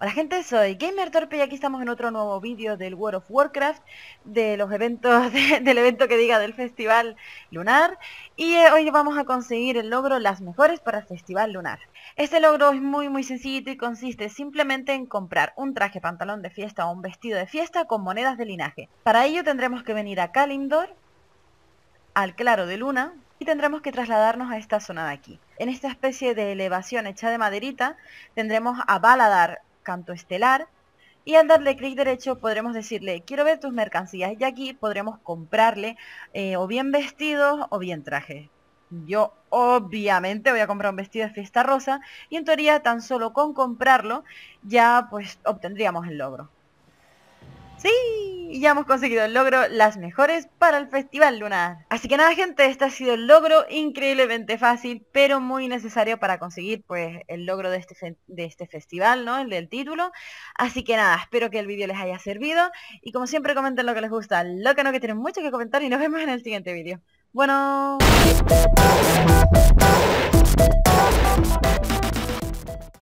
Hola gente, soy Gamer Torpe y aquí estamos en otro nuevo vídeo del World of Warcraft, de los eventos, del evento que diga del Festival Lunar. Y eh, hoy vamos a conseguir el logro Las Mejores para el Festival Lunar. Este logro es muy muy sencillito y consiste simplemente en comprar un traje pantalón de fiesta o un vestido de fiesta con monedas de linaje. Para ello tendremos que venir a Kalimdor, al Claro de Luna, y tendremos que trasladarnos a esta zona de aquí. En esta especie de elevación hecha de maderita tendremos a Baladar, Canto Estelar. Y al darle clic derecho podremos decirle, quiero ver tus mercancías. Y aquí podremos comprarle eh, o bien vestidos o bien trajes. Yo obviamente voy a comprar un vestido de fiesta rosa y en teoría tan solo con comprarlo ya pues obtendríamos el logro. ¡Sí! y ya hemos conseguido el logro las mejores para el Festival Lunar. Así que nada gente, este ha sido el logro increíblemente fácil, pero muy necesario para conseguir pues el logro de este, de este festival, ¿no? El del título. Así que nada, espero que el vídeo les haya servido y como siempre comenten lo que les gusta, lo que no que tienen mucho que comentar y nos vemos en el siguiente vídeo. Bueno...